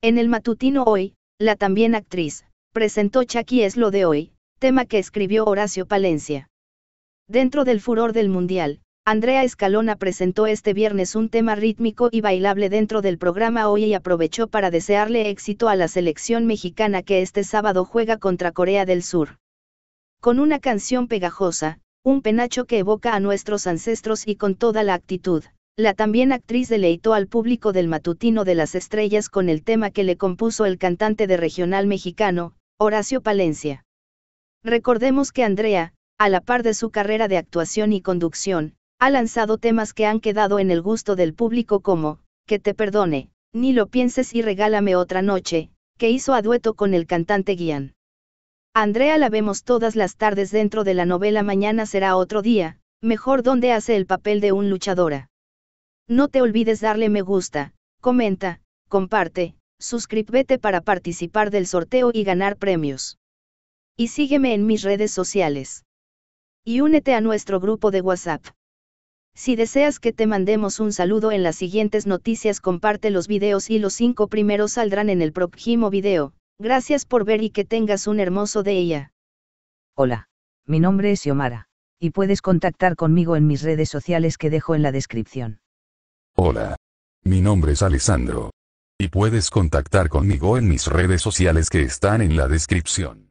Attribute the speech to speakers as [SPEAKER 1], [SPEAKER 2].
[SPEAKER 1] En el matutino hoy, la también actriz, presentó Chucky es lo de hoy, tema que escribió Horacio Palencia. Dentro del furor del Mundial, Andrea Escalona presentó este viernes un tema rítmico y bailable dentro del programa hoy y aprovechó para desearle éxito a la selección mexicana que este sábado juega contra Corea del Sur. Con una canción pegajosa, un penacho que evoca a nuestros ancestros y con toda la actitud, la también actriz deleitó al público del Matutino de las Estrellas con el tema que le compuso el cantante de regional mexicano, Horacio Palencia. Recordemos que Andrea, a la par de su carrera de actuación y conducción, ha lanzado temas que han quedado en el gusto del público como, Que te perdone, Ni lo pienses y regálame otra noche, que hizo a dueto con el cantante Guian. Andrea la vemos todas las tardes dentro de la novela Mañana será otro día, mejor donde hace el papel de un luchadora. No te olvides darle me gusta, comenta, comparte, suscríbete para participar del sorteo y ganar premios. Y sígueme en mis redes sociales. Y únete a nuestro grupo de WhatsApp. Si deseas que te mandemos un saludo en las siguientes noticias, comparte los videos y los cinco primeros saldrán en el próximo video. Gracias por ver y que tengas un hermoso día.
[SPEAKER 2] Hola, mi nombre es Yomara, y puedes contactar conmigo en mis redes sociales que dejo en la descripción.
[SPEAKER 3] Hola. Mi nombre es Alessandro. Y puedes contactar conmigo en mis redes sociales que están en la descripción.